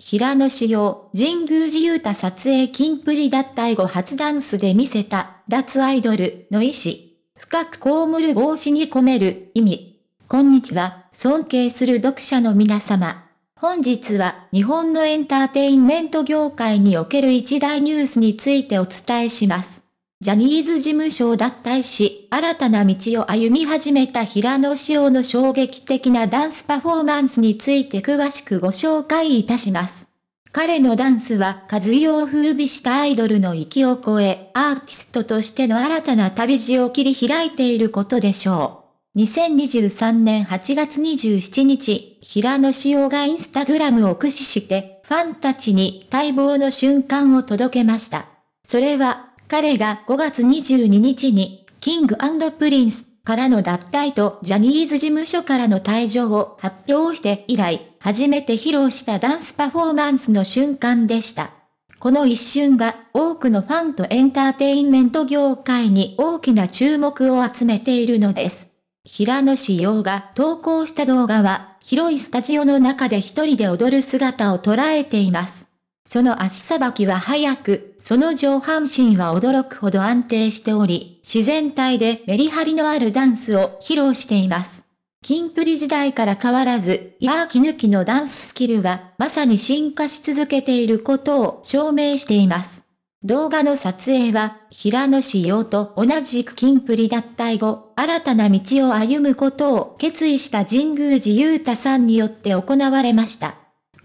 平野紫耀、神宮寺勇太撮影金プリ脱退後初ダンスで見せた、脱アイドルの意思。深く被る帽子に込める意味。こんにちは、尊敬する読者の皆様。本日は日本のエンターテインメント業界における一大ニュースについてお伝えします。ジャニーズ事務所を脱退し、新たな道を歩み始めた平野紫耀の衝撃的なダンスパフォーマンスについて詳しくご紹介いたします。彼のダンスは和洋を風靡したアイドルの域を超え、アーティストとしての新たな旅路を切り開いていることでしょう。2023年8月27日、平野紫耀がインスタグラムを駆使して、ファンたちに待望の瞬間を届けました。それは彼が5月22日に、キングプリンスからの脱退とジャニーズ事務所からの退場を発表して以来、初めて披露したダンスパフォーマンスの瞬間でした。この一瞬が多くのファンとエンターテインメント業界に大きな注目を集めているのです。平野志耀が投稿した動画は、広いスタジオの中で一人で踊る姿を捉えています。その足さばきは早く、その上半身は驚くほど安定しており、自然体でメリハリのあるダンスを披露しています。キンプリ時代から変わらず、ヤーキ抜きのダンススキルは、まさに進化し続けていることを証明しています。動画の撮影は、平野仕様と同じくキンプリ脱退後、新たな道を歩むことを決意した神宮寺勇太さんによって行われました。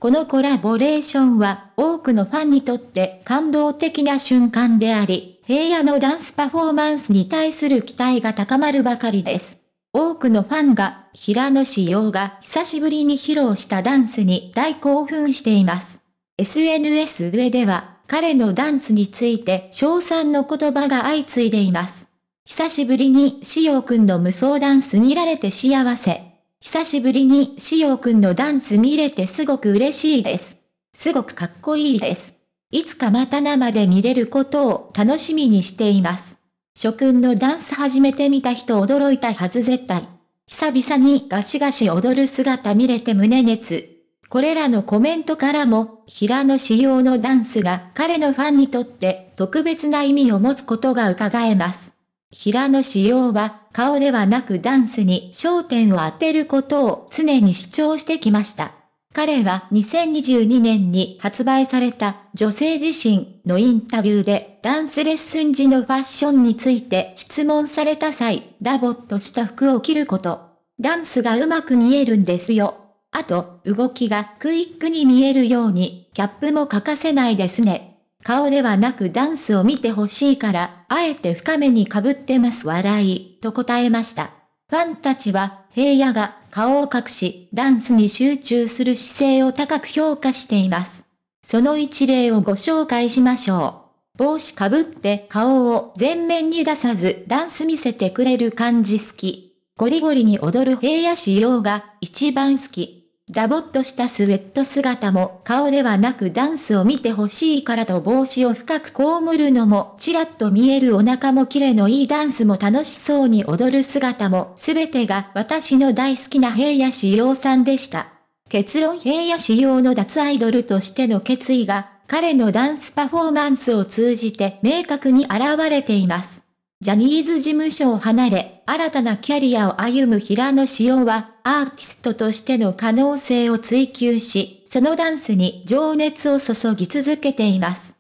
このコラボレーションは多くのファンにとって感動的な瞬間であり、平野のダンスパフォーマンスに対する期待が高まるばかりです。多くのファンが平野紫耀が久しぶりに披露したダンスに大興奮しています。SNS 上では彼のダンスについて賞賛の言葉が相次いでいます。久しぶりに志陽くんの無双ダンス見られて幸せ。久しぶりにしよくんのダンス見れてすごく嬉しいです。すごくかっこいいです。いつかまた生で見れることを楽しみにしています。諸君のダンス始めてみた人驚いたはず絶対。久々にガシガシ踊る姿見れて胸熱。これらのコメントからも、平野仕耀のダンスが彼のファンにとって特別な意味を持つことが伺えます。平野紫耀は、顔ではなくダンスに焦点を当てることを常に主張してきました。彼は2022年に発売された女性自身のインタビューでダンスレッスン時のファッションについて質問された際、ダボっとした服を着ること。ダンスがうまく見えるんですよ。あと、動きがクイックに見えるように、キャップも欠かせないですね。顔ではなくダンスを見てほしいから、あえて深めに被ってます笑い、と答えました。ファンたちは、平野が顔を隠し、ダンスに集中する姿勢を高く評価しています。その一例をご紹介しましょう。帽子かぶって顔を前面に出さずダンス見せてくれる感じ好き。ゴリゴリに踊る平野仕様が一番好き。ダボっとしたスウェット姿も顔ではなくダンスを見てほしいからと帽子を深く被るのもちらっと見えるお腹もキレのいいダンスも楽しそうに踊る姿も全てが私の大好きな平野志陽さんでした。結論平野志陽の脱アイドルとしての決意が彼のダンスパフォーマンスを通じて明確に現れています。ジャニーズ事務所を離れ、新たなキャリアを歩む平野紫耀は、アーティストとしての可能性を追求し、そのダンスに情熱を注ぎ続けています。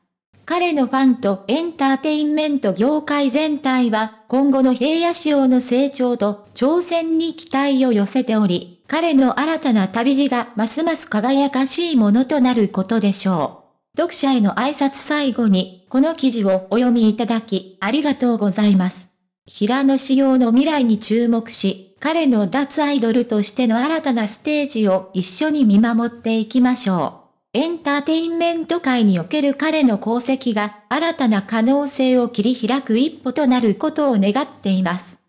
彼のファンとエンターテインメント業界全体は、今後の平野仕様の成長と挑戦に期待を寄せており、彼の新たな旅路がますます輝かしいものとなることでしょう。読者への挨拶最後に、この記事をお読みいただき、ありがとうございます。平野紫耀の未来に注目し、彼の脱アイドルとしての新たなステージを一緒に見守っていきましょう。エンターテインメント界における彼の功績が新たな可能性を切り開く一歩となることを願っています。